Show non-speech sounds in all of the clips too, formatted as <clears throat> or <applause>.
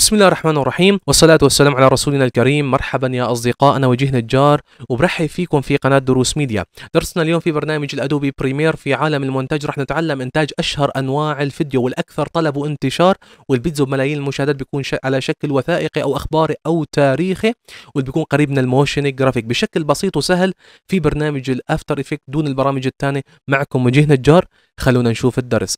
بسم الله الرحمن الرحيم والصلاة والسلام على رسولنا الكريم مرحبا يا أصدقاء أنا وجيه نجار وبرحب فيكم في قناة دروس ميديا درسنا اليوم في برنامج الأدوبي بريمير في عالم المونتاج رح نتعلم إنتاج أشهر أنواع الفيديو والأكثر طلب وانتشار والبيتزو بملايين المشاهدات بيكون ش... على شكل وثائقي أو أخباري أو تاريخي وبيكون قريب من الموشن جرافيك بشكل بسيط وسهل في برنامج الأفتر إفكت دون البرامج الثانية معكم وجهنا نجار خلونا نشوف الدرس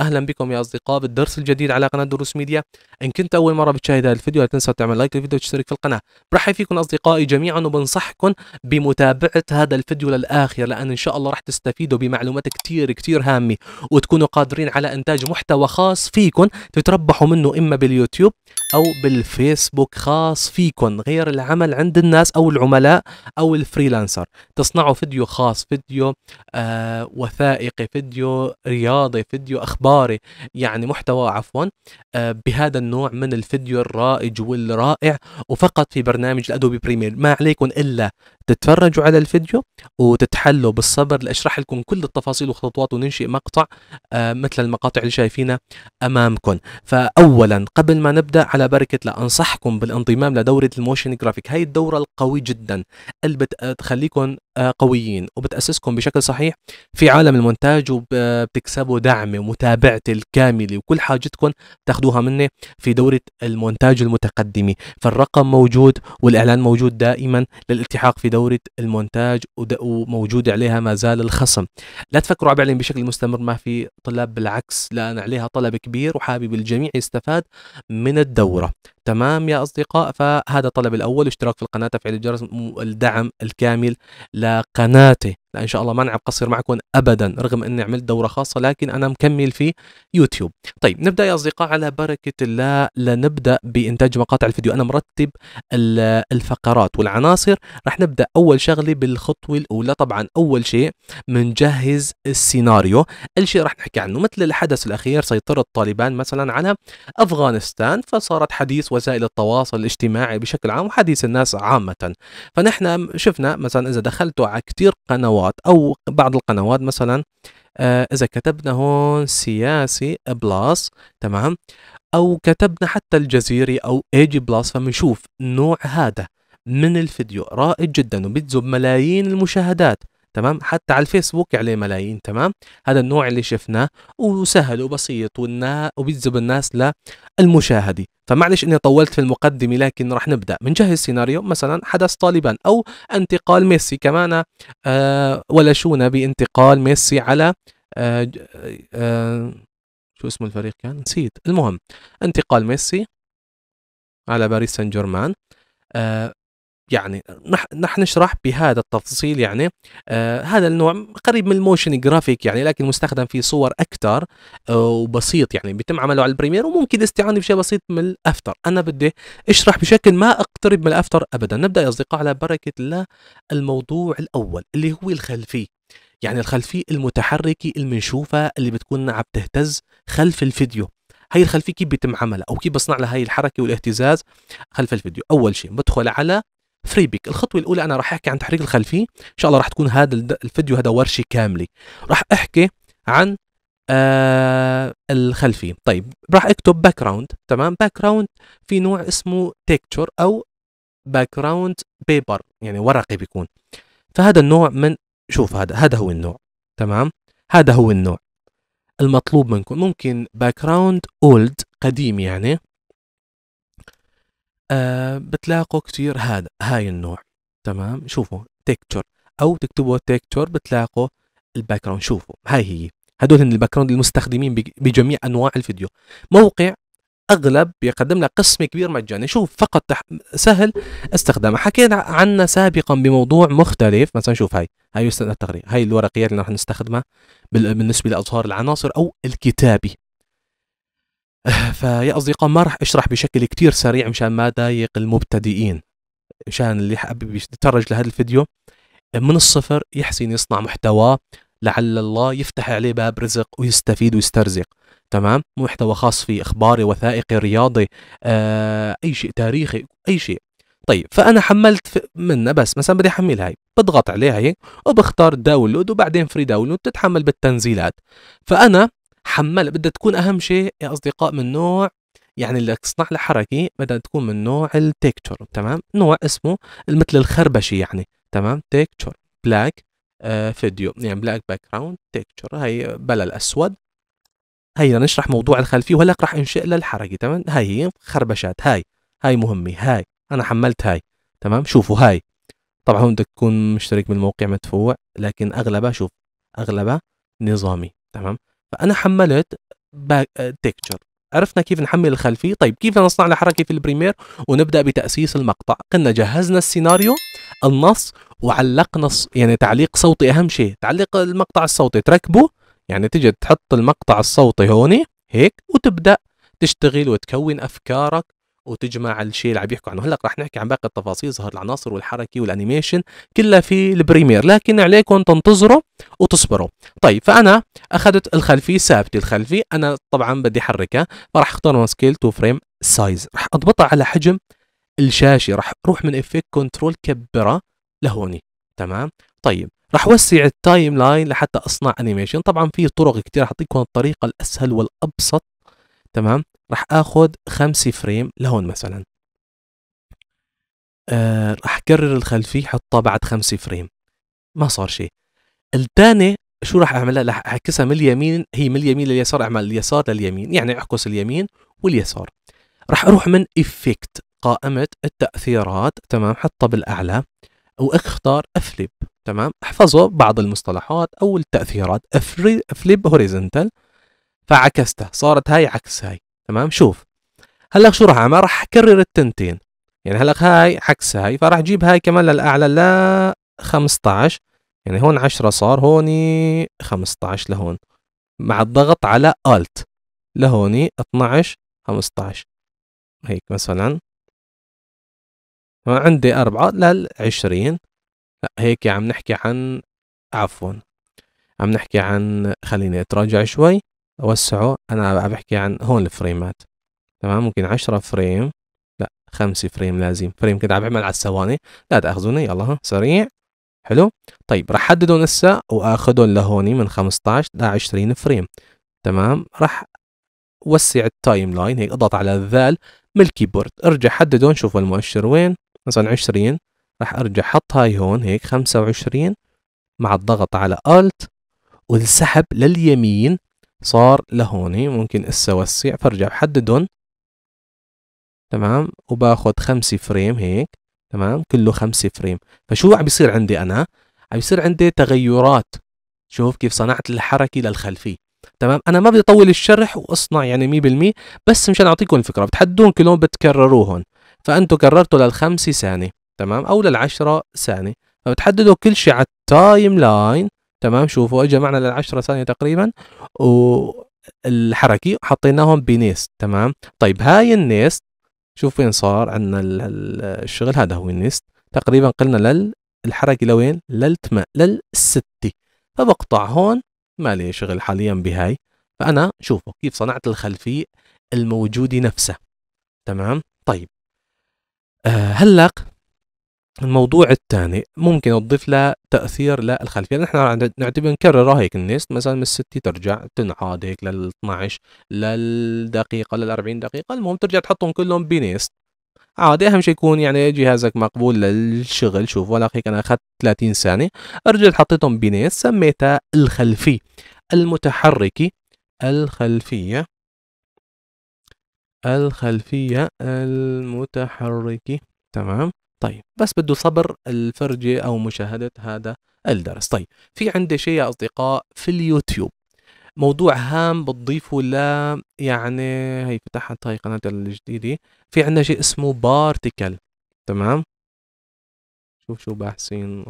اهلا بكم يا اصدقاء بالدرس الجديد على قناه دروس ميديا ان كنت اول مره بتشاهد هذا الفيديو لا تنسى تعمل لايك للفيديو وتشترك في القناه برحب فيكم اصدقائي جميعا وبنصحكم بمتابعه هذا الفيديو للاخر لان ان شاء الله راح تستفيدوا بمعلومات كثير كثير هامه وتكونوا قادرين على انتاج محتوى خاص فيكم تتربحوا منه اما باليوتيوب او بالفيسبوك خاص فيكم غير العمل عند الناس او العملاء او الفريلانسر تصنعوا فيديو خاص فيديو آه وثائقي فيديو رياضي فيديو اخبار إخباري يعني محتوى عفوا آه، بهذا النوع من الفيديو الرائج والرائع وفقط في برنامج الأدوبي بريمير ما عليكم إلا تتفرجوا على الفيديو وتتحلوا بالصبر لأشرح لكم كل التفاصيل وخطوات وننشئ مقطع آه، مثل المقاطع اللي شايفينها أمامكم فأولا قبل ما نبدأ على بركة لانصحكم أنصحكم بالانضمام لدورة الموشن جرافيك هاي الدورة القوي جدا اللي بتخليكم آه، آه، قويين وبتأسسكم بشكل صحيح في عالم المونتاج وبتكسبوا دعمي ومتابعتي الكاملة وكل حاجتكم تاخدوها مني في دورة المونتاج المتقدمة فالرقم موجود والإعلان موجود دائما للالتحاق في دورة المونتاج وموجود عليها ما زال الخصم لا تفكروا عم بعلن بشكل مستمر ما في طلاب بالعكس لأن عليها طلب كبير وحابب الجميع يستفاد من الدورة تمام يا أصدقاء فهذا الطلب الأول اشتراك في القناة تفعيل الجرس الدعم الكامل لقناتي لا ان شاء الله ما نعب قصير معكم ابدا رغم اني عملت دوره خاصه لكن انا مكمل في يوتيوب طيب نبدا يا اصدقاء على بركه الله لنبدا بانتاج مقاطع الفيديو انا مرتب الفقرات والعناصر رح نبدا اول شغله بالخطوه الاولى طبعا اول شيء بنجهز السيناريو الشيء رح نحكي عنه مثل الحدث الاخير سيطره طالبان مثلا على افغانستان فصارت حديث وسائل التواصل الاجتماعي بشكل عام وحديث الناس عامه فنحن شفنا مثلا اذا دخلتوا على كثير قنوات القنوات او بعض القنوات مثلا آه اذا كتبنا هون سياسي بلس تمام او كتبنا حتى الجزيري او ايجي بلس فبنشوف النوع هذا من الفيديو رائد جدا وبيجذب ملايين المشاهدات تمام حتى على الفيسبوك عليه يعني ملايين تمام هذا النوع اللي شفناه وسهل وبسيط وبيجذب الناس للمشاهده فمعلش اني طولت في المقدمه لكن رح نبدا بنجهز سيناريو مثلا حدث طالبان او انتقال ميسي كمان آه ولشونا بانتقال ميسي على آه آه شو اسم الفريق كان نسيت المهم انتقال ميسي على باريس سان جيرمان آه يعني نح نشرح بهذا التفصيل يعني آه هذا النوع قريب من الموشن جرافيك يعني لكن مستخدم في صور اكثر آه وبسيط يعني بيتم عمله على البريمير وممكن استعانه بشيء بسيط من الافتر انا بدي اشرح بشكل ما اقترب من الافتر ابدا نبدا يا اصدقاء على بركه الله الموضوع الاول اللي هو الخلفيه يعني الخلفيه المتحركه المنشوفه اللي بتكون عم تهتز خلف الفيديو هي الخلفيه كيف بيتم عملها او كيف بصنع لها هي الحركه والاهتزاز خلف الفيديو اول شيء بدخل على فري بيك الخطوه الاولى انا راح احكي عن تحريك الخلفيه ان شاء الله راح تكون هذا الفيديو هذا ورشه كامله راح احكي عن آه الخلفيه طيب راح اكتب باك جراوند تمام باك جراوند في نوع اسمه تكتشر او باك جراوند بيبر يعني ورقي بيكون فهذا النوع من شوف هذا هذا هو النوع تمام هذا هو النوع المطلوب منكم ممكن باك جراوند اولد قديم يعني آه بتلاقوا كثير هذا هاي النوع تمام شوفوا تكتشر او تكتبوا تكتشر بتلاقوا الباك جراوند شوفوا هاي هي هدول الباك جراوند المستخدمين بجميع انواع الفيديو موقع اغلب بيقدم لك قسم كبير مجاني شوف فقط تح... سهل استخدامه حكينا عنا سابقا بموضوع مختلف مثلا شوف هاي هاي التقرير هاي الورقيات اللي راح نستخدمها بالنسبه لاظهار العناصر او الكتابي <laughs> فيا اصدقاء ما راح اشرح بشكل كتير سريع مشان ما ضايق المبتدئين مشان اللي حابب يتفرج لهذا الفيديو من الصفر يحسن يصنع محتوى لعل الله يفتح عليه باب رزق ويستفيد ويسترزق تمام محتوى خاص فيه اخباري وثائقي رياضي آه، اي شيء تاريخي اي شيء طيب فانا حملت منه بس مثلا بدي احمل هاي بضغط عليها هيك وبختار داونلود وبعدين فري داونلود تتحمل بالتنزيلات فانا حمل بدها تكون اهم شيء يا اصدقاء من نوع يعني اللي تصنع لها حركه بدها تكون من نوع التكتشر تمام نوع اسمه مثل الخربشه يعني تمام تكتشر بلاك آه، فيديو يعني بلاك باك جراوند تكتشر هي بلا الاسود هي نشرح موضوع الخلفيه وهلا راح انشئ لها الحركه تمام هاي هي خربشات هاي هاي مهمه هاي انا حملت هاي تمام شوفوا هاي طبعا هون بدك تكون مشترك بالموقع مدفوع لكن اغلبها شوف اغلبها نظامي تمام فانا حملت تكتشر عرفنا كيف نحمل الخلفية طيب كيف نصنع الحركة في البريمير ونبدأ بتأسيس المقطع قلنا جهزنا السيناريو النص وعلقنا يعني تعليق صوتي أهم شيء تعليق المقطع الصوتي تركبه يعني تجي تحط المقطع الصوتي هوني هيك وتبدأ تشتغل وتكون أفكارك وتجمع الشيء اللي عم يحكوا عنه هلا رح نحكي عن باقي التفاصيل ظهر العناصر والحركه والانيميشن كلها في البريمير لكن عليكم تنتظروا وتصبروا طيب فانا اخذت الخلفيه ثابته الخلفيه انا طبعا بدي احركها فراح اختار سكيل تو فريم سايز راح اضبطها على حجم الشاشه راح اروح من افكت كنترول كبره لهوني تمام طيب راح وسع التايم لاين لحتى اصنع انيميشن طبعا في طرق كثير حاعطيكم الطريقه الاسهل والابسط تمام راح اخذ 5 فريم لهون مثلا آه راح اكرر الخلفيه حطها بعد 5 فريم ما صار شيء الثاني شو راح اعملها راح اعكسها من اليمين هي من اليمين لليسار اعمل اليسار لليمين يعني اعكس اليمين واليسار راح اروح من افكت قائمه التاثيرات تمام حطها بالاعلى واختار افليب تمام احفظوا بعض المصطلحات او التاثيرات افليب هوريزنتال فعكستها صارت هاي عكس هاي تمام شوف هلا شو راح اعمل راح اكرر التنتين يعني هلا هاي عكس هاي فراح اجيب هاي كمان للاعلى ل 15 يعني هون 10 صار هوني 15 لهون مع الضغط على الت لهوني 12 15 هيك مثلا عندي 4 لل 20 لا هيك عم نحكي عن عفوا عم نحكي عن خليني اتراجع شوي اوسعه انا بحكي عن هون الفريمات تمام ممكن 10 فريم لا 5 فريم لازم فريم كده عم بعمل على الثواني لا تاخذوني يلا ها سريع حلو طيب راح احددهم هسه واخذهم لهوني من 15 ل 20 فريم تمام راح وسع التايم لاين هيك اضغط على الذال من الكيبورد ارجع حددهم شوف المؤشر وين مثلا 20 راح ارجع حط هاي هون هيك 25 مع الضغط على الت والسحب لليمين صار لهوني ممكن اسا وسع فارجع بحددهم تمام وباخذ خمسة فريم هيك تمام كله خمسة فريم فشو عم بيصير عندي انا عم بيصير عندي تغيرات شوف كيف صنعت الحركة للخلفية تمام انا ما بدي اطول الشرح واصنع يعني 100% بس مشان اعطيكم الفكره بتحدون كلهم بتكرروهم فانتم كررتوا للخمسه ثانيه تمام او للعشرة ثانيه فبتحددوا كل شيء على التايم لاين تمام شوفوا اجى معنا للعشرة ثانية تقريبا والحركي حطيناهم بنيست تمام طيب هاي النيست شوف وين صار عندنا الشغل هذا هو النيست تقريبا قلنا للحركة لوين للتم للستي فبقطع هون ما لي شغل حاليا بهاي فانا شوفوا كيف صنعت الخلفية الموجودة نفسها تمام طيب آه، هلق الموضوع الثاني ممكن تضيف له تاثير للخلفيه يعني نحن نعتبر نكررها هيك النست مثلا من الستي ترجع تنعاد هيك لل 12 للدقيقه لل 40 دقيقه المهم ترجع تحطهم كلهم بنست عادي اهم شيء يكون يعني جهازك مقبول للشغل شوف ولا هيك انا اخذت 30 ثانيه رجعت حطيتهم بنست سميتها الخلفيه المتحركه الخلفيه الخلفيه المتحركه تمام طيب بس بده صبر الفرجة أو مشاهدة هذا الدرس طيب في عندي شيء يا أصدقاء في اليوتيوب موضوع هام بتضيفه ل يعني هي فتحت هاي قناتي الجديدة في عندنا شيء اسمه بارتيكل تمام شوف شو باحثين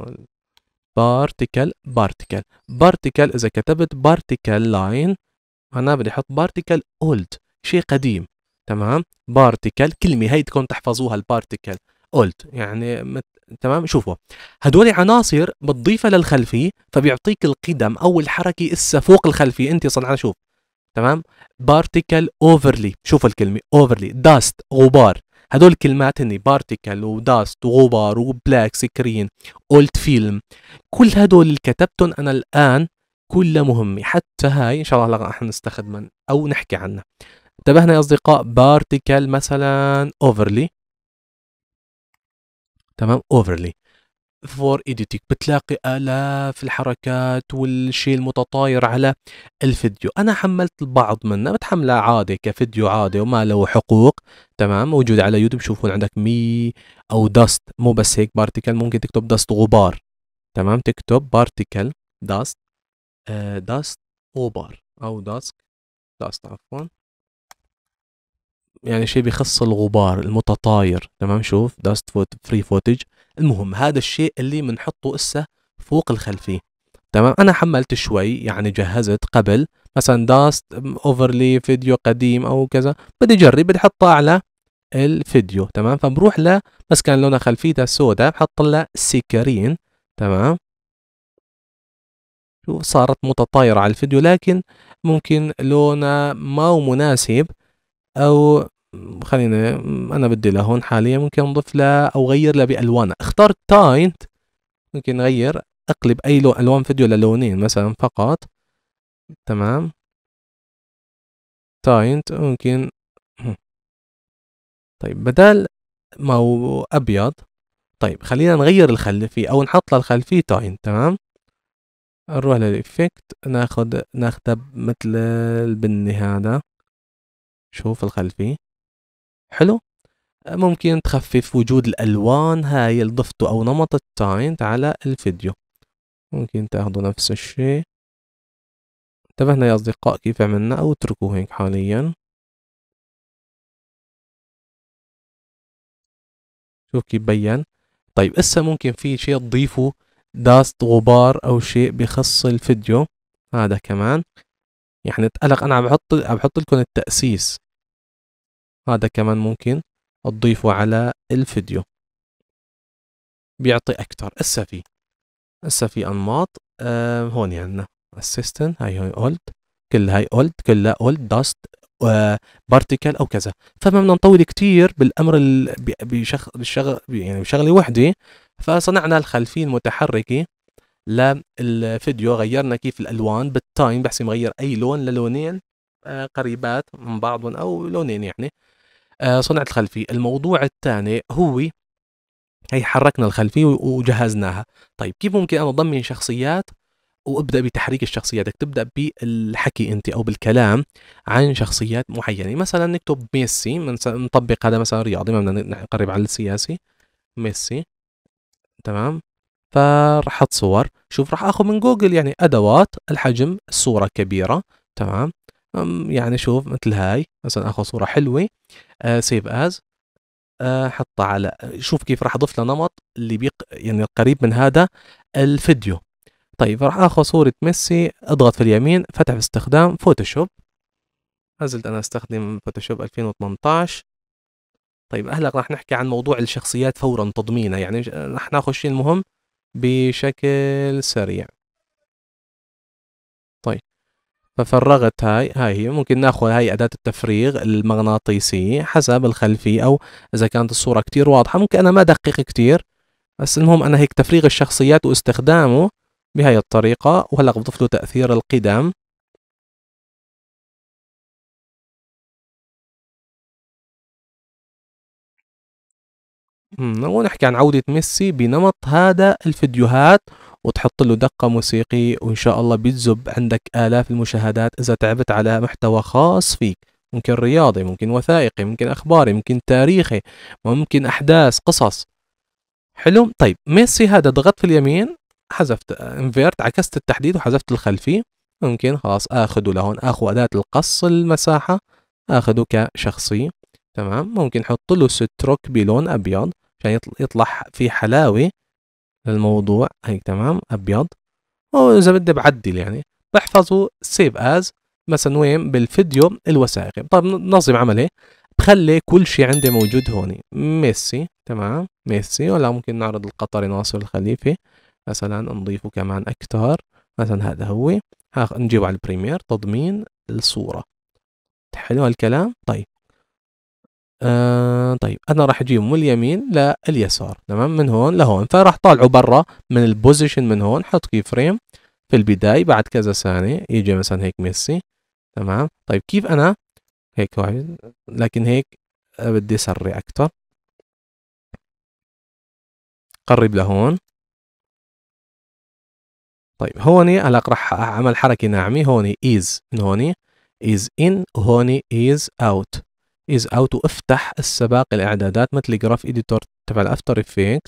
بارتيكل بارتيكل بارتيكل إذا كتبت بارتيكل لاين أنا بدي أحط بارتيكل أولد شيء قديم تمام بارتيكل كلمة هي تكون تحفظوها البارتيكل اولت يعني مت... تمام شوفوا هدول عناصر بتضيفها للخلفيه فبيعطيك القدم او الحركه اسا فوق الخلفيه انت صنع شوف تمام بارتيكل اوفرلي شوفوا الكلمه اوفرلي داست غبار هدول الكلمات هني بارتيكل وداست وغبار وبلاك سكرين اولد فيلم كل هدول اللي كتبتهم انا الان كلها مهمه حتى هاي ان شاء الله هلا رح نستخدمها او نحكي عنها انتبهنا يا اصدقاء بارتيكل مثلا اوفرلي تمام اوفرلي فور ايديتنج بتلاقي آلاف الحركات والشيء المتطاير على الفيديو أنا حملت البعض منها بتحملها عادي كفيديو عادي وما له حقوق تمام موجود على يوتيوب شوفون عندك مي أو داست مو بس هيك بارتيكل ممكن تكتب داست غبار تمام تكتب بارتيكل داست داست غبار أو داست داست عفوا يعني شيء بيخص الغبار المتطاير تمام شوف داست فوت فري فوتج المهم هذا الشيء اللي بنحطه هسه فوق الخلفيه تمام انا حملت شوي يعني جهزت قبل مثلا داست اوفرلي فيديو قديم او كذا بدي اجرب بدي احطه على الفيديو تمام فبروح ل بس كان لونها خلفيتها سوداء بحط لها سكرين تمام شو صارت متطايرة على الفيديو لكن ممكن لونها ما هو مناسب او خلينا انا بدي لهون حاليا ممكن نضيف لها او غير لها بالوانه اختار تاينت ممكن نغير اقلب اي لون الوان فيديو للونين مثلا فقط تمام تاينت ممكن <clears throat> طيب بدل ما هو ابيض طيب خلينا نغير الخلفية او نحط للخلفية تاينت تمام نروح للإفكت ناخد ناخده مثل البني هذا شوف الخلفية حلو ممكن تخفف وجود الألوان هاي اللي أو نمط التاينت على الفيديو ممكن تاخذوا نفس الشيء انتبهنا يا أصدقاء كيف عملنا أو اتركوه هيك حاليا شوف كيف بين طيب هسه ممكن في شيء تضيفه داست غبار أو شيء بخص الفيديو هذا كمان يعني تقلق أنا عم بحط عم بحط لكم التأسيس هذا كمان ممكن تضيفه على الفيديو بيعطي اكثر هسه في هسه في أنماط آه هون عندنا assistant هاي هاي old كل هاي old كلها old dust بارتيكل او كذا فما بدنا نطول كثير بالامر ال... بشغ... يعني بشغله وحده فصنعنا الخلفيه المتحركه للفيديو غيرنا كيف الالوان بالتايم بحسب مغير اي لون للونين آه، قريبات من بعضهم او لونين يعني آه، صنعت الخلفيه الموضوع الثاني هو هي حركنا الخلفيه وجهزناها طيب كيف ممكن انا اضمن شخصيات وابدا بتحريك الشخصيات بدك تبدا بالحكي انت او بالكلام عن شخصيات معينه مثلا نكتب ميسي نطبق هذا مثلا رياضي ما بدنا نقرب على السياسي ميسي تمام فراح احط صور شوف راح اخذ من جوجل يعني ادوات الحجم الصوره كبيره تمام يعني شوف مثل هاي مثلا اخذ صوره حلوه سيف آه، از آه، حطها على شوف كيف راح اضيف لنمط اللي بيق... يعني قريب من هذا الفيديو طيب راح اخذ صوره ميسي اضغط في اليمين فتح باستخدام فوتوشوب ما زلت انا استخدم فوتوشوب 2018 طيب هلا راح نحكي عن موضوع الشخصيات فورا تضمينها يعني راح ناخذ شيء المهم بشكل سريع ففرغت هاي هاي هي ممكن ناخذ هاي أداة التفريغ المغناطيسية حسب الخلفية أو إذا كانت الصورة كتير واضحة ممكن أنا ما دقق كتير بس المهم أنا هيك تفريغ الشخصيات واستخدامه بهاي الطريقة وهلأ بضيف له تأثير القدم ونحكي عن عودة ميسي بنمط هذا الفيديوهات وتحط له دقة موسيقي وإن شاء الله بيجذب عندك آلاف المشاهدات إذا تعبت على محتوى خاص فيك ممكن رياضي ممكن وثائقي ممكن أخباري ممكن تاريخي ممكن أحداث قصص حلو طيب ميسي هذا ضغطت في اليمين حذفت آه، انفيرت عكست التحديد وحذفت الخلفية ممكن خلاص آخده لهون اخو أداة القص المساحة آخده كشخصية تمام ممكن نحط له ستروك بلون ابيض عشان يطلع في حلاوه للموضوع هيك تمام ابيض واذا بدي بعدل يعني بحفظه سيف از مثلا وين بالفيديو الوثائقي طيب نظم عملي بخلي كل شيء عندي موجود هون ميسي تمام ميسي ولا ممكن نعرض القطري ناصر الخليفي مثلا نضيفه كمان اكثر مثلا هذا هو نجيبه على البريمير تضمين الصوره حلو هالكلام طيب آه طيب انا راح اجيبه من اليمين لليسار تمام من هون لهون فراح طالعه برا من البوزيشن من هون حط كي فريم في البدايه بعد كذا ثانيه يجي مثلا هيك ميسي تمام طيب كيف انا هيك واحد لكن هيك آه، بدي اسري اكثر قرب لهون طيب هوني هلا راح اعمل حركه ناعمه هوني از من هوني از ان وهوني از اوت is how to افتح السباق الاعدادات مثل جراف اديتور تبع الافتر افكت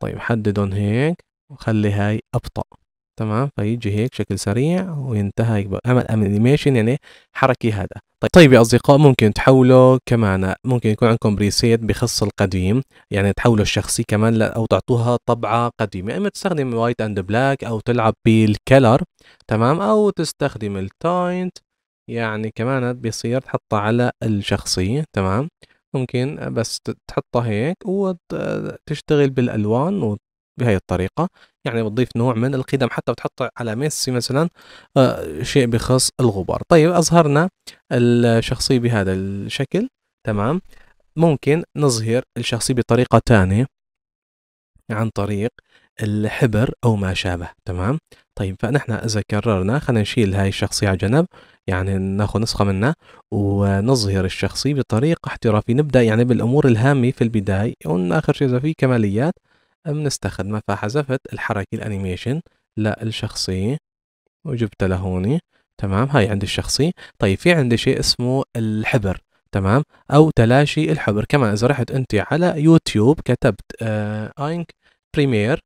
طيب حددهم هيك وخلي هاي ابطأ تمام فيجي هيك شكل سريع وينتهي عمل انيميشن يعني حركي هذا طيب طيب يا اصدقاء ممكن تحولوا كمان ممكن يكون عندكم بريسيت بخص القديم يعني تحولوا الشخصي كمان او تعطوها طبعه قديمه اما يعني تستخدم وايت اند بلاك او تلعب بالكلر تمام او تستخدم التاينت يعني كمان بيصير تحطها على الشخصية تمام ممكن بس تحطها هيك وتشتغل بالألوان بهاي الطريقة يعني بتضيف نوع من القدم حتى بتحط على ميسي مثلا آه، شيء بخص الغبار طيب أظهرنا الشخصية بهذا الشكل تمام ممكن نظهر الشخصية بطريقة تانية عن طريق الحبر أو ما شابه تمام طيب فنحن إذا كررنا خلينا نشيل هاي الشخصية على جنب يعني ناخذ نسخة منه ونظهر الشخصية بطريقة احترافية نبدأ يعني بالأمور الهامة في البداية اخر شيء إذا في كماليات بنستخدمها فحذفت الحركة الأنيميشن للشخصية وجبتها لهوني تمام هاي عندي الشخصية طيب في عندي شيء اسمه الحبر تمام أو تلاشي الحبر كمان إذا رحت أنت على يوتيوب كتبت آه اينك بريمير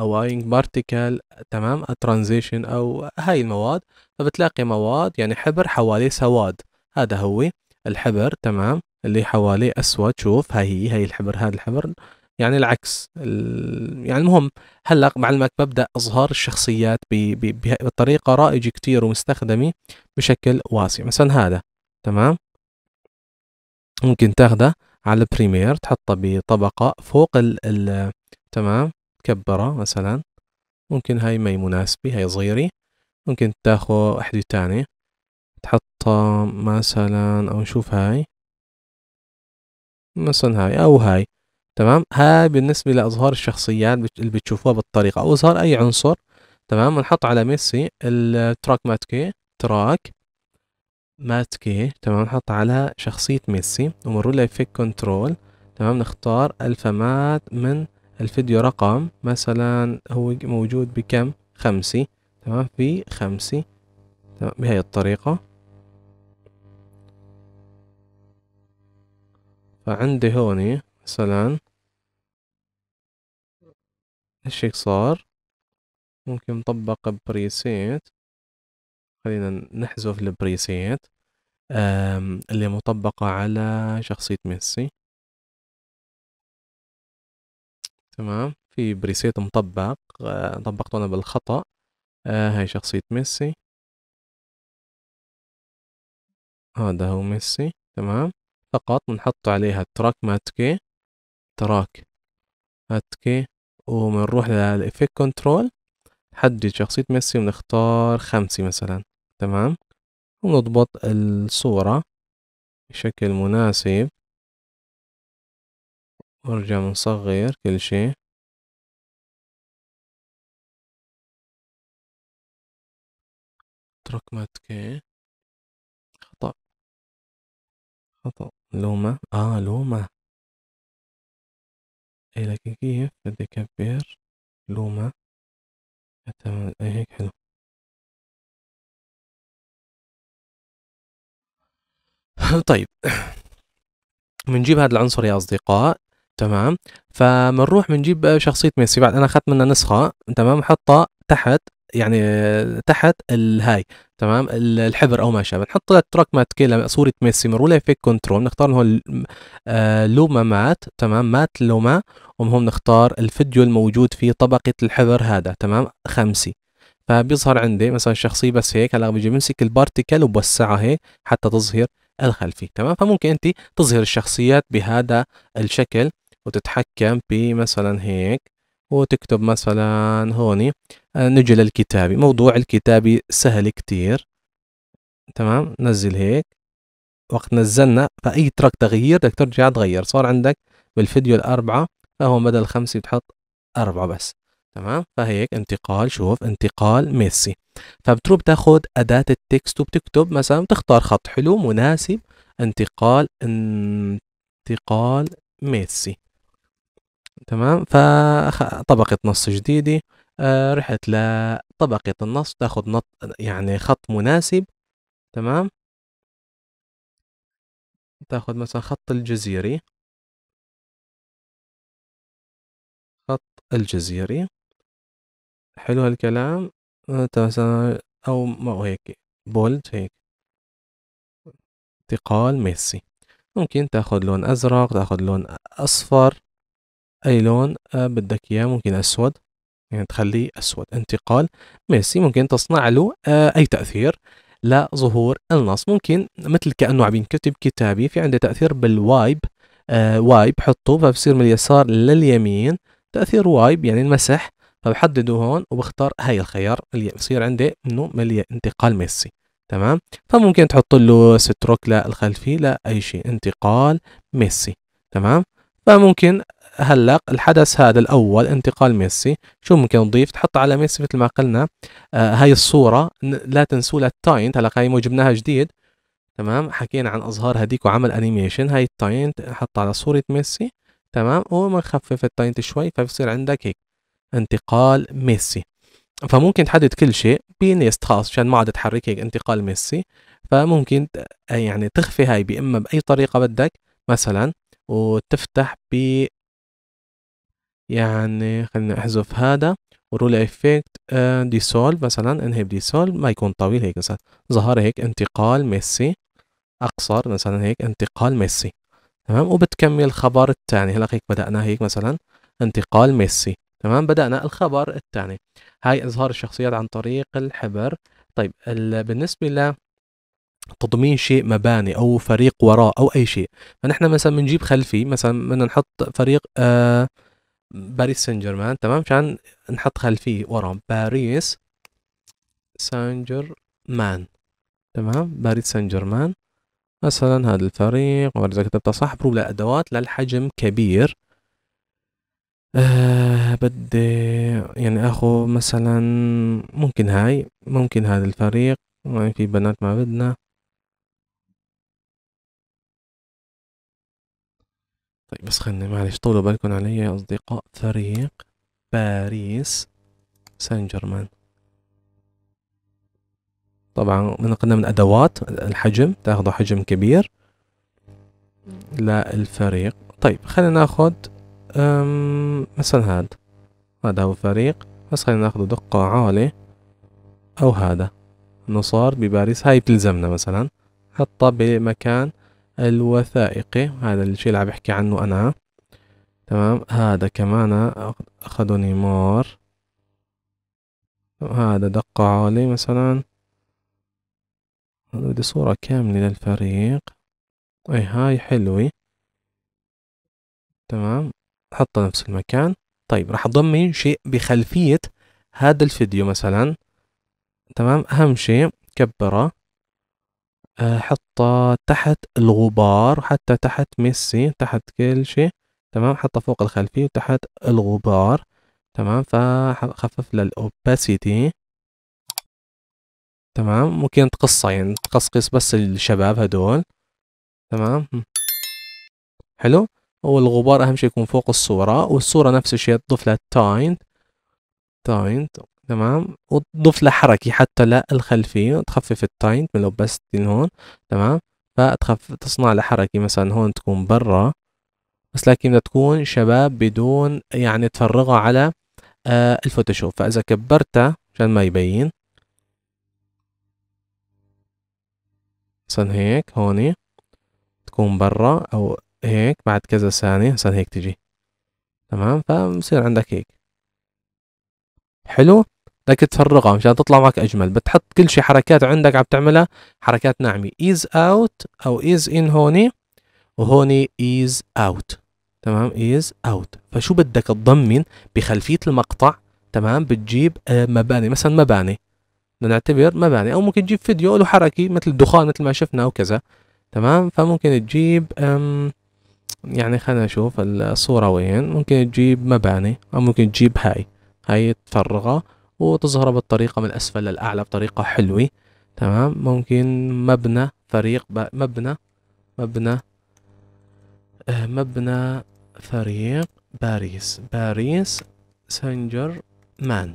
اواينج بارتيكل تمام ترانزيشن او هاي المواد فبتلاقي مواد يعني حبر حواليه سواد هذا هو الحبر تمام اللي حواليه اسود شوف هاي هي هاي الحبر هذا الحبر يعني العكس يعني المهم هلا بعلمك مبدا ببدا اظهار الشخصيات بطريقه رائجه كثير ومستخدمه بشكل واسع مثلا هذا تمام ممكن تاخذه على بريمير تحطه بطبقه فوق ال تمام كبرة مثلا ممكن هاي ما مناسبة هاي صغيرة ممكن تاخو وحدة تانية تحط مثلا أو نشوف هاي مثلا هاي أو هاي تمام هاي بالنسبة لأظهار الشخصيات اللي بتشوفوها بالطريقة أو إظهار أي عنصر تمام بنحط على ميسي التراك ماتكي تراك ماتكي تمام نحط على شخصية ميسي ومرور لإفكت كنترول تمام نختار الفمات من الفيديو رقم مثلا هو موجود بكم خمسي تمام في خمسي تمام بهاي الطريقة فعندي هوني مثلا ايش صار ممكن نطبق بريسيت خلينا نحذف البريسيت اللي مطبقة على شخصية ميسي تمام في بريسيت مطبق آه، طبقته أنا بالخطأ آه هاي شخصية ميسي هذا هو ميسي تمام فقط بنحط عليها تراك ماتكي تراك ماتكي وبنروح للإفكت كنترول نحدد شخصية ميسي ونختار خمسة مثلا تمام ونضبط الصورة بشكل مناسب ونرجع نصغر كل شيء مات كي خطأ خطأ لومة آه لومة اي لكن كيف بدي أكبر لومة حتى اي هيك حلو طيب بنجيب <clears throat> هذا العنصر يا أصدقاء تمام فبنروح بنجيب شخصيه ميسي بعد انا اخذت منها نسخه تمام حطها تحت يعني تحت الهاي تمام الحبر او ما شابه نحط له تراك مات كيلا صوره ميسي بنروح فيك كنترول نختار هون آه، لوما مات تمام مات لوما ومهم نختار الفيديو الموجود في طبقه الحبر هذا تمام خمسي فبيظهر عندي مثلا شخصيه بس هيك هلا بيجي بمسك البارتيكل وبوسعها هيك حتى تظهر الخلفي تمام فممكن انت تظهر الشخصيات بهذا الشكل وتتحكم بمثلا هيك وتكتب مثلا هوني آه، نجي للكتابة موضوع الكتابة سهل كتير تمام نزل هيك وقت نزلنا فأي ترك تغيير بدك ترجع تغير صار عندك بالفيديو الأربعة فهون بدل خمسة بتحط أربعة بس تمام فهيك انتقال شوف انتقال ميسي فبتروح تاخد أداة التكست وبتكتب مثلا بتختار خط حلو مناسب انتقال انتقال ميسي تمام فطبقة نص جديدة آه، رحت لطبقة النص تاخد نط يعني خط مناسب تمام تاخد مثلا خط الجزيري خط الجزيري حلو هالكلام مثلا أو ما هو هيك بولد هيك انتقال ميسي ممكن تاخد لون أزرق تاخد لون أصفر اي لون آه، بدك اياه ممكن اسود يعني تخليه اسود انتقال ميسي ممكن تصنع له آه، اي تاثير لظهور النص ممكن مثل كانه عم ينكتب كتابي في عنده تاثير بالوايب آه، وايب حطه فبصير من اليسار لليمين تاثير وايب يعني المسح فبحدده هون وبختار هاي الخيار اللي بصير عندي انه ملي انتقال ميسي تمام فممكن تحط له ستروك للخلفي لاي شيء انتقال ميسي تمام فممكن هلا الحدث هذا الاول انتقال ميسي شو ممكن نضيف تحط على ميسي مثل ما قلنا آه هاي الصوره لا تنسوا لها التاينت هلا مو جبناها جديد تمام حكينا عن اظهار هديك وعمل انيميشن هاي التاينت نحط على صوره ميسي تمام ومنخفف التاينت شوي فبصير عندك هيك انتقال ميسي فممكن تحدد كل شيء بنيست خاص عشان ما عاد تحرك هيك انتقال ميسي فممكن يعني تخفي هاي باما باي طريقه بدك مثلا وتفتح ب يعني خلينا احذف هذا ورول افكت ديسولف مثلا انهي بديسولف ما يكون طويل هيك مثلا ظهر هيك انتقال ميسي اقصر مثلا هيك انتقال ميسي تمام وبتكمل الخبر الثاني هلا هيك بدأنا هيك مثلا انتقال ميسي تمام بدأنا الخبر الثاني هاي إظهار الشخصيات عن طريق الحبر طيب بالنسبة ل تضمين شيء مباني أو فريق وراء أو أي شيء فنحن مثلا بنجيب خلفي مثلا بدنا نحط فريق آه باريس سان جيرمان تمام عشان نحط خلفيه ورا باريس سان جيرمان تمام باريس سان جيرمان مثلا هذا الفريق وإذا كتبته صح بروب لأدوات للحجم كبير آه بدي يعني اخو مثلا ممكن هاي ممكن هذا الفريق يعني في بنات ما بدنا طيب بس خلنا معلش طولوا بالكم علي يا أصدقاء فريق باريس سان جيرمان طبعا قلنا من أدوات الحجم تاخذوا حجم كبير للفريق طيب خلينا ناخذ مثلا هذا هذا هو فريق بس خلينا ناخذ دقة عالية أو هذا نصار صار بباريس هاي بتلزمنا مثلا حطها بمكان الوثائقي هذا الشيء اللي عم بحكي عنه أنا تمام هذا كمان أخذوا نيمار هذا دق عالي مثلا بدي صورة كاملة للفريق اي هاي حلوة تمام حطها نفس المكان طيب راح اضمن شيء بخلفية هذا الفيديو مثلا تمام اهم شيء كبره آه، حطه تحت الغبار حتى تحت ميسي تحت كل شيء تمام حطه فوق الخلفية وتحت الغبار تمام فخفف له الاوباسيتي تمام ممكن تقصه يعني تقصقص بس الشباب هدول تمام حلو والغبار اهم شيء يكون فوق الصورة والصورة نفس الشيء تضيف لها تايند تايند تمام وتضيف له حركه حتى للخلفيه تخفف التاينت من بس هون تمام فتخف تصنع له حركه مثلا هون تكون برا بس لكن بدها تكون شباب بدون يعني تفرغها على آه، الفوتوشوب فاذا كبرتها عشان ما يبين مثلا هيك هوني تكون برا او هيك بعد كذا ثانية مثلا هيك تجي تمام فبصير عندك هيك حلو بدك تفرغها مشان تطلع معك اجمل بتحط كل شيء حركات عندك عم تعملها حركات ناعمه ايز اوت او ايز ان هوني وهوني ايز اوت تمام ايز اوت فشو بدك تضمن بخلفيه المقطع تمام بتجيب آه، مباني مثلا مباني بدنا نعتبر مباني او ممكن تجيب فيديو له حركي مثل دخان مثل ما شفنا وكذا تمام فممكن تجيب يعني خلينا نشوف الصورة وين ممكن تجيب مباني او ممكن تجيب هاي هاي تفرغها وتظهر بالطريقة من الأسفل للأعلى بطريقة حلوة تمام ممكن مبنى فريق ب... مبنى مبنى آه، مبنى فريق باريس باريس سنجر مان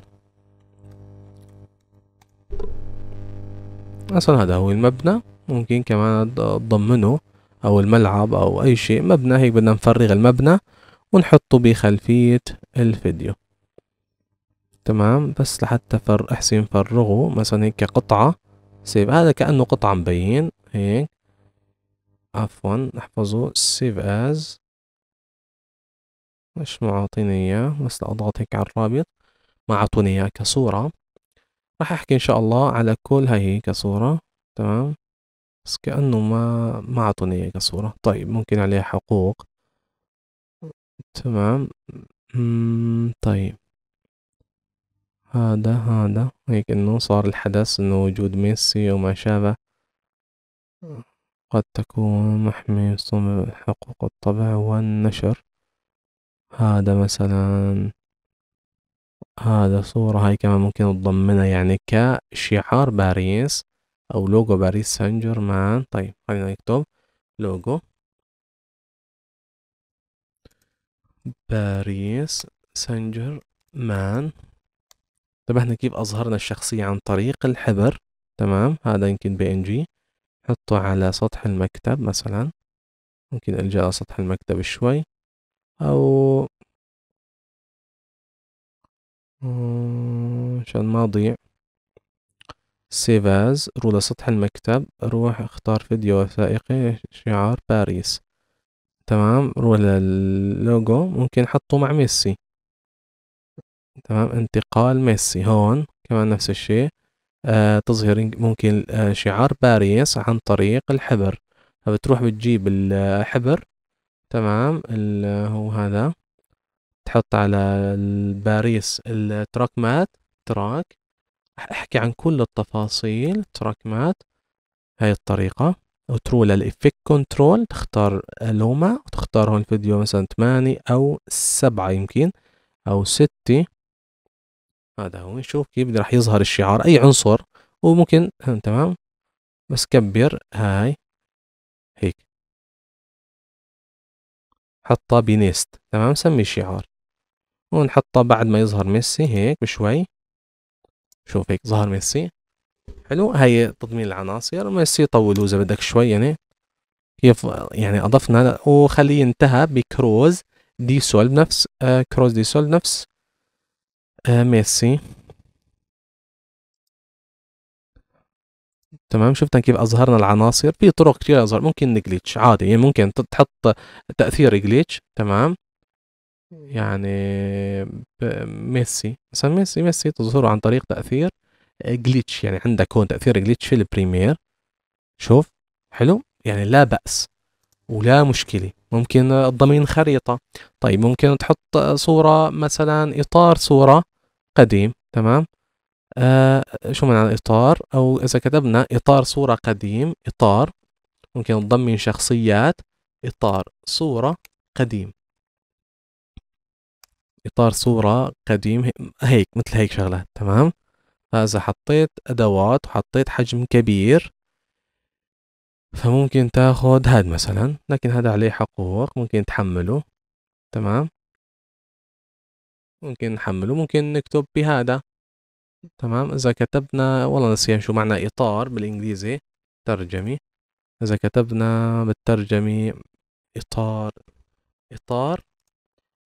أصلا هذا هو المبنى ممكن كمان تضمنه أو الملعب أو أي شيء مبنى هيك بدنا نفرغ المبنى ونحطه بخلفية الفيديو تمام بس لحتى فر احسن فرغه مثلا هيك قطعة سيف هذا كأنه قطعة مبين هيك عفوا نحفظه سيف از مش معطيني اياه بس اضغط هيك على الرابط ما عطوني اياه كصورة راح احكي ان شاء الله على كل هاي كصورة تمام بس كأنه ما ما عطوني اياه كصورة طيب ممكن عليه حقوق تمام طيب هذا هذا هيك انه صار الحدث انه وجود ميسي وما شابه قد تكون محمي حقوق الطبع والنشر هذا مثلا هذا صورة هاي كمان ممكن تضمنها يعني كشعار باريس أو لوجو باريس سان جيرمان طيب خلينا نكتب لوجو باريس سان جيرمان طب احنا كيف اظهرنا الشخصية عن طريق الحبر تمام هذا يمكن بي ان جي حطه على سطح المكتب مثلا ممكن الجا سطح المكتب شوي او عشان ما اضيع سيف از روح لسطح المكتب روح اختار فيديو وثائقي شعار باريس تمام روح للوجو ممكن حطه مع ميسي تمام انتقال ميسي هون كمان نفس الشيء آه تظهر ممكن آه شعار باريس عن طريق الحبر فبتروح بتجيب الحبر تمام هو هذا تحط على باريس التراك مات تراك راح احكي عن كل التفاصيل تراك مات هاي الطريقة وترو للإفك كنترول تختار لوما وتختار هون الفيديو مثلا 8 أو 7 يمكن أو 6 هذا هو نشوف كيف راح يظهر الشعار اي عنصر وممكن تمام بس كبر هاي هيك حطها بنيست تمام سمي الشعار ونحطها بعد ما يظهر ميسي هيك بشوي شوف هيك ظهر ميسي حلو هاي تضمين العناصر ميسي طولوا اذا بدك شوي يعني كيف يعني اضفنا وخليه انتهى بكروز دي سول نفس آه كروز دي سول نفس آه، ميسي تمام شفنا كيف اظهرنا العناصر في طرق كثير اظهر ممكن جليتش عادي يعني ممكن تحط تاثير جليتش تمام يعني ميسي مثلا ميسي ميسي تظهره عن طريق تاثير جليتش آه، يعني عندك هون تاثير جليتش في البريمير شوف حلو يعني لا باس ولا مشكله ممكن تضمين خريطه طيب ممكن تحط صوره مثلا اطار صوره قديم تمام آه شو معنى إطار أو إذا كتبنا إطار صورة قديم إطار ممكن نضمن شخصيات إطار صورة قديم إطار صورة قديم هيك مثل هيك شغلات تمام فإذا حطيت أدوات وحطيت حجم كبير فممكن تاخد هاد مثلا لكن هذا عليه حقوق ممكن تحمله تمام ممكن نحمله ممكن نكتب بهذا تمام إذا كتبنا والله نسيان شو معنى إطار بالإنجليزي ترجمي إذا كتبنا بالترجمي إطار إطار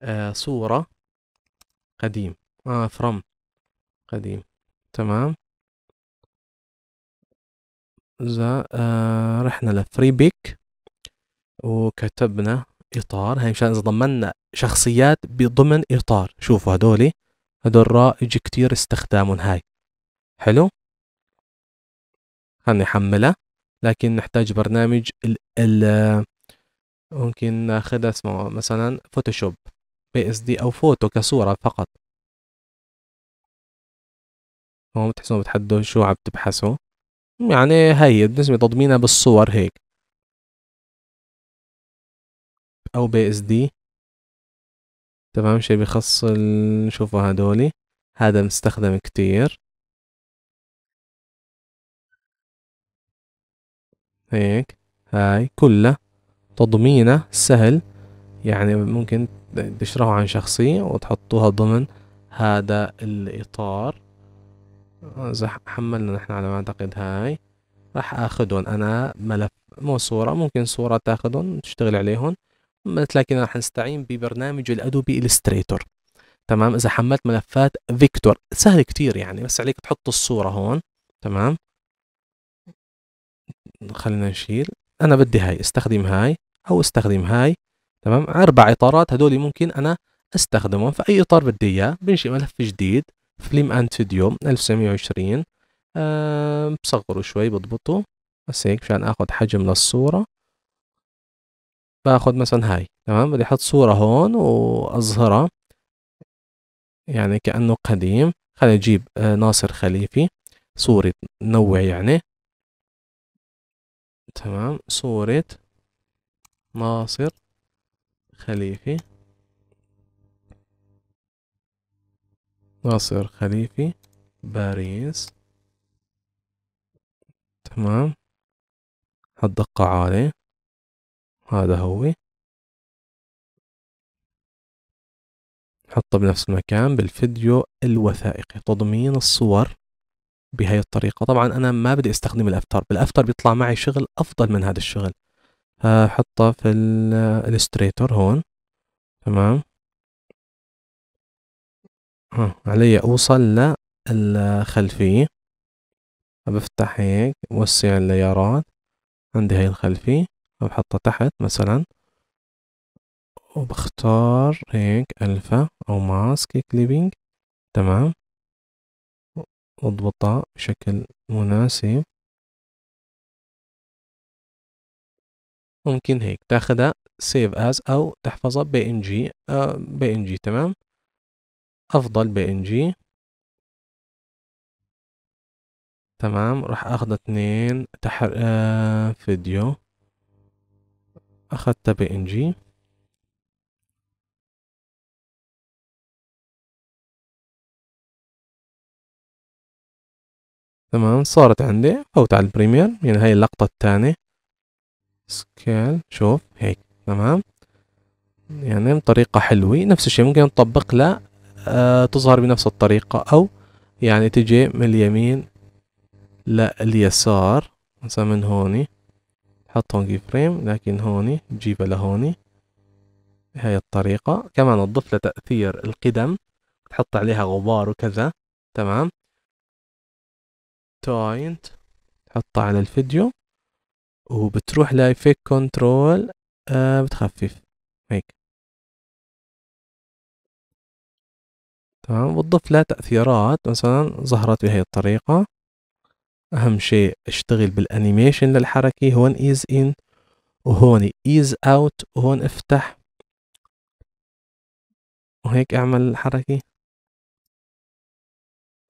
آه صورة قديم آه from قديم تمام إذا آه رحنا لفريبيك وكتبنا اطار هاي مشان اذا ضمننا شخصيات بضمن اطار شوفوا هدول هدول رائج كتير استخدامهم هاي حلو خلني احملها لكن نحتاج برنامج ال ال ممكن ناخذها اسمه مثلا فوتوشوب بي اس دي او فوتو كصوره فقط هون بتحسون بتحدوا شو عم تبحثوا يعني هي بالنسبة تضمينها بالصور هيك او بي اس دي تمام شي بيخص شوفوا هدولي هذا مستخدم كتير هيك هاي كله تضمينه سهل يعني ممكن تشرحوا عن شخصية وتحطوها ضمن هذا الإطار إذا حملنا نحن على ما أعتقد هاي راح أخذهم أنا ملف مو صورة ممكن صورة تاخذهم تشتغل عليهم لكن راح نستعين ببرنامج الادوبي الستريتور تمام اذا حملت ملفات فيكتور سهل كتير يعني بس عليك تحط الصوره هون تمام خلينا نشيل انا بدي هاي استخدم هاي او استخدم هاي تمام اربع اطارات هدول ممكن انا استخدمهم في اي اطار بدي اياه بنشئ ملف جديد فيلم اند فيديو 1920 أه بصغره شوي بضبطه بس هيك مشان اخذ حجم للصوره باخد مثلا هاي تمام بدي احط صورة هون واظهرها يعني كأنه قديم خلينا نجيب آه، ناصر خليفي صورة نوع يعني تمام صورة ناصر خليفي ناصر خليفي باريس تمام دقه عالية هذا هو حطه بنفس المكان بالفيديو الوثائقي تضمين الصور بهاي الطريقة طبعا أنا ما بدي استخدم الأفتر بالأفتر بيطلع معي شغل أفضل من هذا الشغل حطه في الإلستريتور هون تمام ها علي أوصل للخلفية بفتح هيك وسع الليارات عندي هاي الخلفية بحطها تحت مثلا وبختار هيك ألفا أو ماسك كليبنج تمام واضبطها بشكل مناسب ممكن هيك تاخذها سيف از او تحفظها بي ان آه، جي بي ان جي تمام افضل بي ان جي تمام راح اخذ اثنين تحر آه فيديو أخذت جي تمام صارت عندي فوت على البريمير يعني هاي اللقطة الثانية سكيل شوف هيك تمام يعني بطريقة حلوة نفس الشيء ممكن نطبق لا آه تظهر بنفس الطريقة أو يعني تجي من اليمين لليسار مثلا من هوني حطهم كي فريم لكن هوني تجيبها لهوني بهاي الطريقة كمان تضيف لها تأثير القدم تحط عليها غبار وكذا تمام تاينت تحطها على الفيديو وبتروح لايفيك كنترول آه بتخفف هيك تمام وتضيف لها تأثيرات مثلا ظهرت بهي الطريقة أهم شيء اشتغل بالأنيميشن للحركة هون إيز إن وهون إيز أوت وهون افتح وهيك أعمل الحركة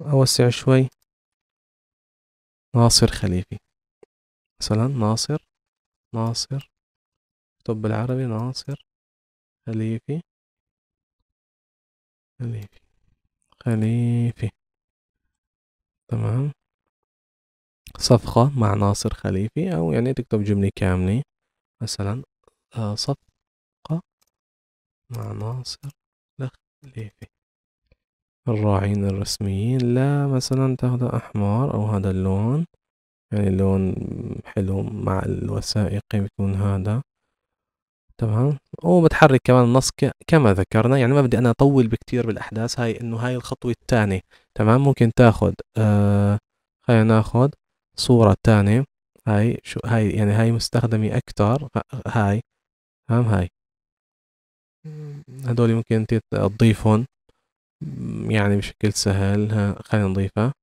أوسع شوي ناصر خليفي مثلا ناصر ناصر اكتب بالعربي ناصر خليفي خليفي خليفي تمام صفقة مع ناصر خليفي أو يعني تكتب جملة كاملة مثلا آه، صفقة مع ناصر خليفي الراعين الرسميين لا مثلا تاخد أحمر أو هذا اللون يعني لون حلو مع الوثائقي بيكون هذا تمام وبتحرك كمان النص كما ذكرنا يعني ما بدي انا اطول بكتير بالاحداث هاي انه هاي الخطوه الثانيه تمام ممكن تاخد آه خلينا ناخد صورة تانية هاي شو هاي يعني هاي مستخدمة أكتر هاي هم هاي هدول ممكن أنت تضيفهم يعني بشكل سهل ها خلينا نضيفها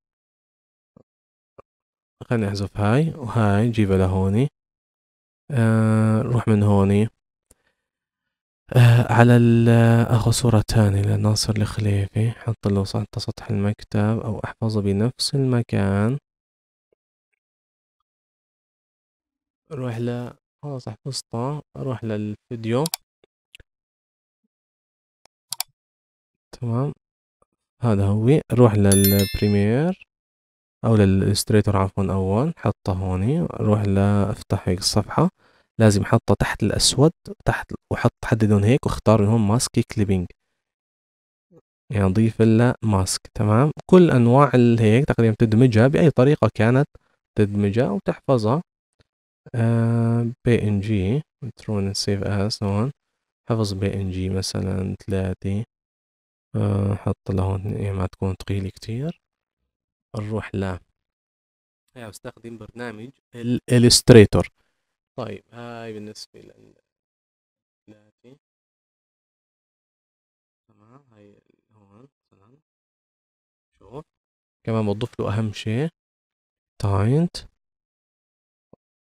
خلينا نحذف هاي وهاي نجيبها لهوني آه نروح من هوني آه على اخذ صورة تانية لناصر الخليفي حط له سطح المكتب او احفظه بنفس المكان نروح ل خلاص حفظتها روح للفيديو تمام هذا هو نروح للبريمير او للاستريتور عفوا اول حطه هوني نروح لافتح هيك الصفحة لازم حطه تحت الاسود تحت وحط حدد هون هيك واختار من هون ماسك كليبنج يعني ضيف له ماسك تمام كل انواع الهيك تقريبا تدمجها باي طريقة كانت تدمجها وتحفظها بي ان جي ترون سيف اس هون حفظ بي ان جي مثلا ثلاثة آه، حط لهون يا إيه، ما تكون ثقيلة كتير نروح ل هي بستخدم برنامج الالستريتور طيب هاي بالنسبة لل تمام هاي هون مثلا شوف كمان بضيف له اهم شيء تاينت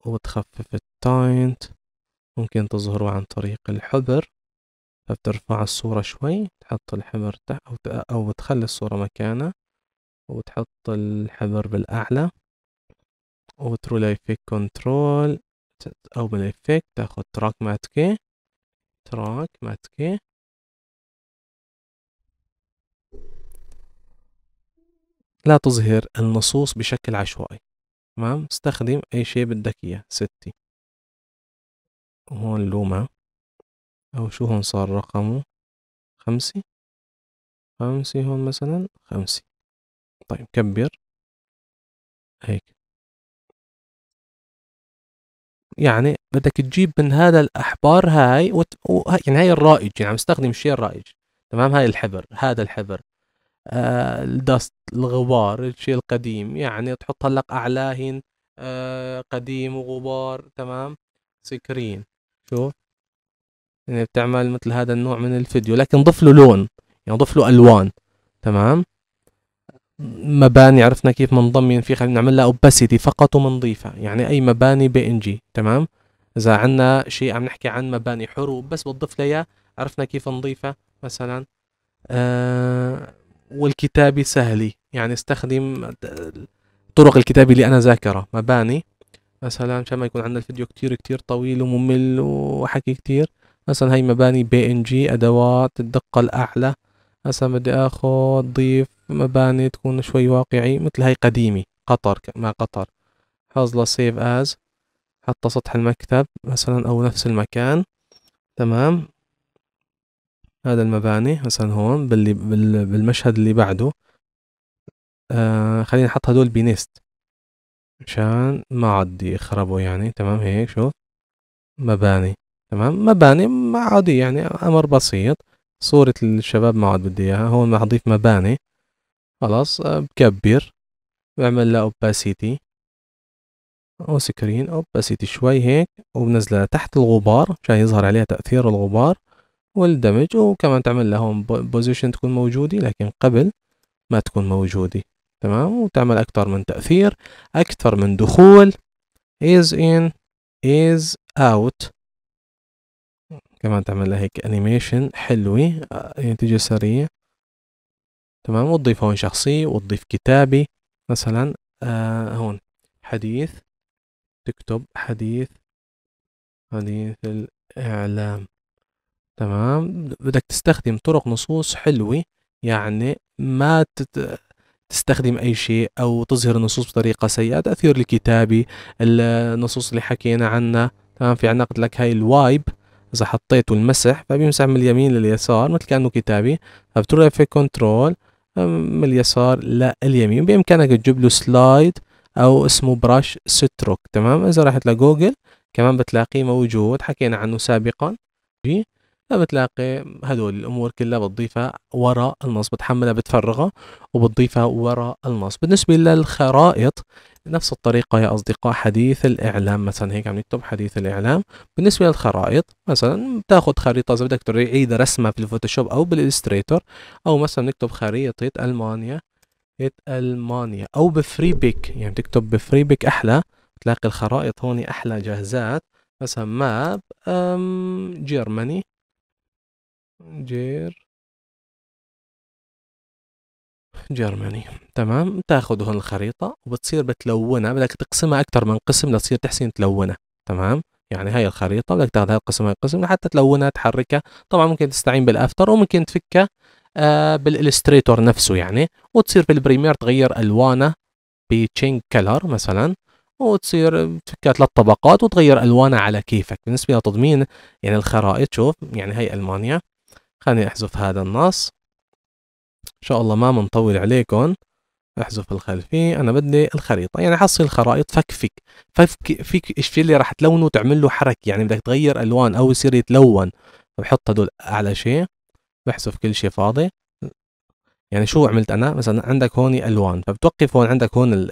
وتخفف التاينت ممكن تظهروا عن طريق الحبر فبترفع الصورة شوي تحط الحبر تحت أو, تخلي الصورة مكانها وتحط الحبر بالأعلى وترو لايفيك كنترول أو بالإفكت تاخد تراك مات كي تراك مات كي لا تظهر النصوص بشكل عشوائي تمام استخدم أي شيء بدك إياه ستي وهون لومة أو شو هون صار رقمه خمسة خمسة هون مثلا خمسة طيب كبر هيك يعني بدك تجيب من هذا الأحبار هاي وت... و... يعني هاي الرائج يعني عم استخدم الشيء الرائج تمام هاي الحبر هذا الحبر آه، الدست الغبار الشيء القديم يعني تحط هلق اعلاهن قديم وغبار تمام سكرين شو يعني بتعمل مثل هذا النوع من الفيديو لكن ضف له لون يعني ضف له الوان تمام مباني عرفنا كيف منضمن في خلينا نعمل لها اوباسيتي فقط ومنضيفها يعني اي مباني بي ان جي تمام اذا عندنا شيء عم نحكي عن مباني حروب بس بتضيف لها عرفنا كيف نضيفها مثلا آه والكتاب سهلي يعني استخدم طرق الكتاب اللي أنا ذاكرة مباني مثلا عشان ما يكون عندنا الفيديو كتير كتير طويل وممل وحكي كتير مثلا هاي مباني بي ان جي أدوات الدقة الأعلى مثلا بدي اخذ ضيف مباني تكون شوي واقعي مثل هاي قديمه قطر ما قطر حظ سيف از حتى سطح المكتب مثلا أو نفس المكان تمام هذا المباني مثلا هون باللي بالمشهد اللي بعده آه خلينا نحط هدول بنست مشان ما عاد يخربوا يعني تمام هيك شوف مباني تمام مباني عادي يعني امر بسيط صورة الشباب ما عاد بدي اياها هون ما حضيف مباني خلاص آه، بكبر بعمل لها اوباسيتي او سكرين اوباسيتي شوي هيك وبنزلها تحت الغبار مشان يظهر عليها تأثير الغبار والدمج وكمان تعمل لهم بوزيشن تكون موجودة لكن قبل ما تكون موجودة تمام وتعمل أكثر من تأثير أكثر من دخول is in is out كمان تعمل لها هيك انيميشن حلوة آه، تجي سريع تمام وتضيف هون شخصية وتضيف كتابي مثلا آه هون حديث تكتب حديث حديث الإعلام تمام بدك تستخدم طرق نصوص حلوة يعني ما تت... تستخدم أي شيء أو تظهر النصوص بطريقة سيئة تأثير الكتابي النصوص اللي حكينا عنها تمام في عنا قلت لك هاي الوايب إذا حطيته المسح فبيمسح من اليمين لليسار مثل كأنه كتابي فبتروح في كنترول من اليسار لليمين بإمكانك تجيب له سلايد أو اسمه براش ستروك تمام إذا رحت لجوجل كمان بتلاقيه موجود حكينا عنه سابقا فبتلاقي هدول الامور كلها بتضيفها وراء النص بتحملها بتفرغها وبتضيفها وراء النص بالنسبه للخرائط نفس الطريقه يا اصدقاء حديث الاعلام مثلا هيك عم نكتب حديث الاعلام بالنسبه للخرائط مثلا بتاخذ خريطه اذا بدك تعيد رسمها في الفوتوشوب او بالالستريتور او مثلا نكتب خريطه المانيا المانيا او بفري بيك يعني تكتب بفري بيك احلى تلاقي الخرائط هون احلى جاهزات مثلا ماب جيرماني جير جرماني تمام تاخذ هون الخريطه وبتصير بتلونها بدك تقسمها اكثر من قسم لتصير تحسن تلونها تمام يعني هاي الخريطه بدك تاخذ هاي القسم هاي القسم لحتى تلونها تحركها طبعا ممكن تستعين بالافتر وممكن تفكها آه بالالستريتور نفسه يعني وتصير في البريمير تغير الوانه بتشين كلر مثلا وتصير تفكها ثلاث طبقات وتغير الوانها على كيفك بالنسبه لتضمين يعني الخرائط شوف يعني هاي المانيا خليني احذف هذا النص ان شاء الله ما بنطول عليكم احذف الخلفية انا بدي الخريطة يعني حصل الخرائط فكفك فك فيك الشيء اللي راح تلونه وتعمل له حركة يعني بدك تغير الوان او يصير يتلون بحط هدول اعلى شيء بحذف كل شيء فاضي يعني شو عملت انا مثلا عندك هون الوان فبتوقف هون عندك هون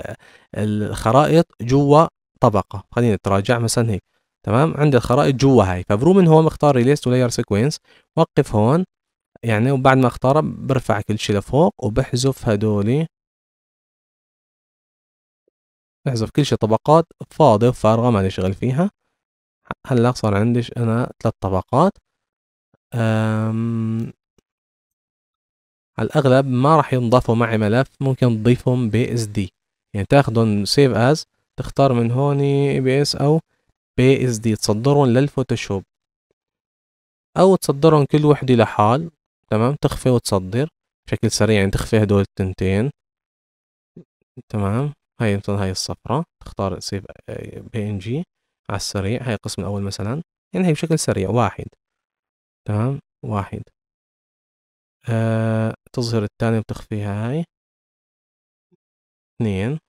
الخرائط جوا طبقة خليني اتراجع مثلا هيك تمام عند الخرائط جوا هاي فبرومن هو مختار ريليست ولاير سيكوينس وقف هون يعني وبعد ما اختاره برفع كل شيء لفوق وبحذف هدول بحذف كل شيء طبقات فاضية وفارغة ما شغل فيها هلا صار عندي انا ثلاث طبقات أم... على الأغلب ما راح ينضافوا معي ملف ممكن تضيفهم بي اس دي يعني تاخذهم سيف از تختار من هون بي اس او بي اس دي تصدرهم للفوتوشوب او تصدرهم كل وحده لحال تمام تخفي وتصدر بشكل سريع يعني تخفي هدول التنتين تمام هاي مثلا هاي الصفرة تختار سيف آه، بي ان جي على السريع هاي القسم الاول مثلا يعني هي بشكل سريع واحد تمام واحد آه تظهر الثاني وتخفيها هاي اثنين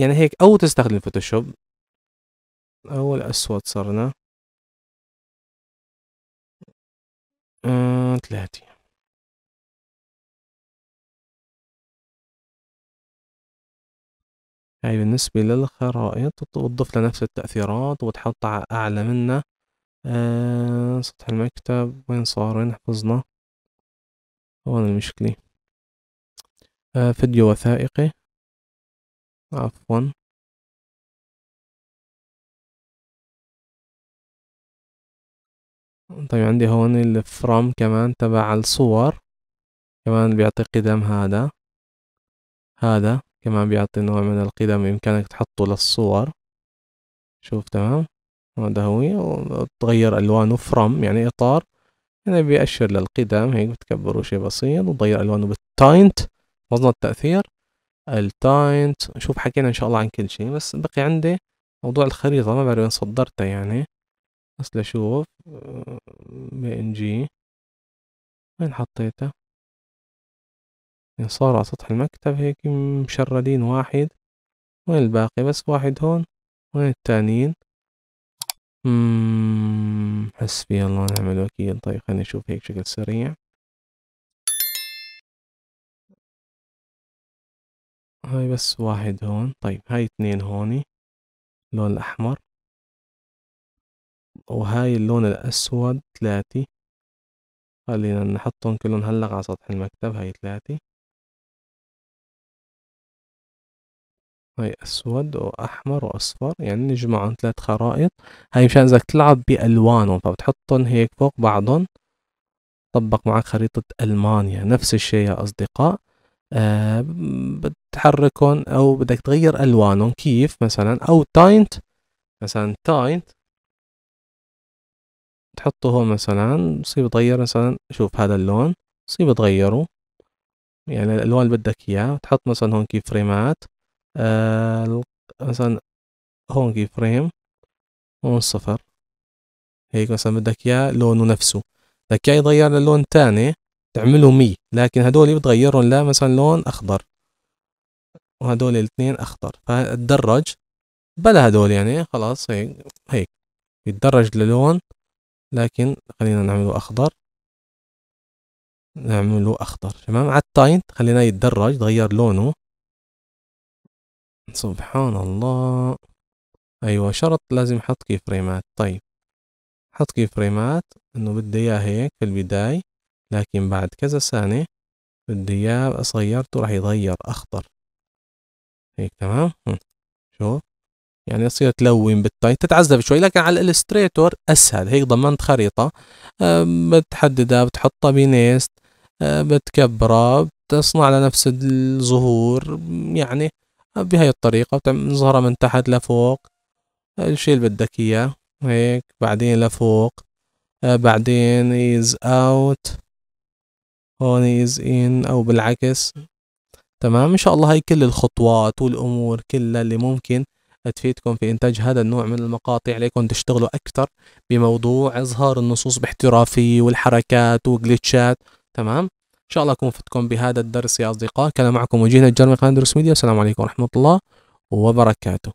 يعني هيك او تستخدم فوتوشوب او الاسود صرنا آه، ثلاثة هاي بالنسبة للخرائط وتضيف لنفس التأثيرات وتحط على أعلى منها آه، سطح المكتب وين صار وين حفظنا هون المشكلة آه، فيديو وثائقي عفوا طيب عندي هون الفرام كمان تبع الصور كمان بيعطي قدم هذا هذا كمان بيعطي نوع من القدم بإمكانك تحطه للصور شوف تمام هذا هو وتغير ألوانه فرام يعني إطار يعني بيأشر للقدم هيك بتكبره شي بسيط وتغير ألوانه بالتاينت وزن التأثير التاينت شوف حكينا ان شاء الله عن كل شيء بس بقي عندي موضوع الخريطة ما بعرف وين صدرتها يعني بس لشوف بي آه، ان جي وين حطيتها يعني صار على سطح المكتب هيك مشردين واحد وين الباقي بس واحد هون وين التانيين حسبي الله نعمل وكيل طيب خلينا نشوف هيك بشكل سريع هاي بس واحد هون طيب هاي اثنين هوني اللون الأحمر وهاي اللون الأسود ثلاثة خلينا نحطهم كلهم هلق على سطح المكتب هاي ثلاثة هاي أسود وأحمر وأصفر يعني نجمعهم ثلاث خرائط هاي مشان إذا تلعب بألوانهم فبتحطهم هيك فوق بعضهم طبق معك خريطة ألمانيا نفس الشيء يا أصدقاء آه بتحركهم او بدك تغير الوانهم كيف مثلا او تاينت مثلا تاينت تحطه هون مثلا بصير تغير مثلا شوف هذا اللون بصير تغيره يعني الالوان اللي بدك اياها تحط مثلا هون كي فريمات آه مثلا هون كي فريم هون صفر هيك مثلا بدك اياه لونه نفسه بدك اياه يغير للون تاني تعملوا مي لكن هدول بتغيرهم لا مثلا لون اخضر وهدول الاثنين اخضر فاتدرج بلا هدول يعني خلاص هيك هيك يتدرج للون لكن خلينا نعمله اخضر نعمله اخضر تمام على التاينت خليناه يتدرج تغير لونه سبحان الله ايوه شرط لازم احط فريمات طيب حط كي فريمات انه بدي اياه هيك في البداية لكن بعد كذا سنة بدي إياه صغيرته راح يتغير أخضر هيك تمام شوف يعني تصير تلون بالتاي تتعذب شوي لكن على الالستريتور اسهل هيك ضمنت خريطه آه، بتحددها بتحطها بنيست آه، بتكبرها بتصنع لنفس الظهور يعني بهاي الطريقه بتظهرها من تحت لفوق الشيء آه، اللي بدك اياه هيك بعدين لفوق بعدين is out هون از ان أو بالعكس تمام إن شاء الله هاي كل الخطوات والأمور كلها اللي ممكن تفيدكم في إنتاج هذا النوع من المقاطع عليكم تشتغلوا أكثر بموضوع إظهار النصوص باحترافية والحركات وجليتشات تمام إن شاء الله أكون فدتكم بهذا الدرس يا أصدقاء كان معكم وجيهنا الجرمي من قناة دروس ميديا والسلام عليكم ورحمة الله وبركاته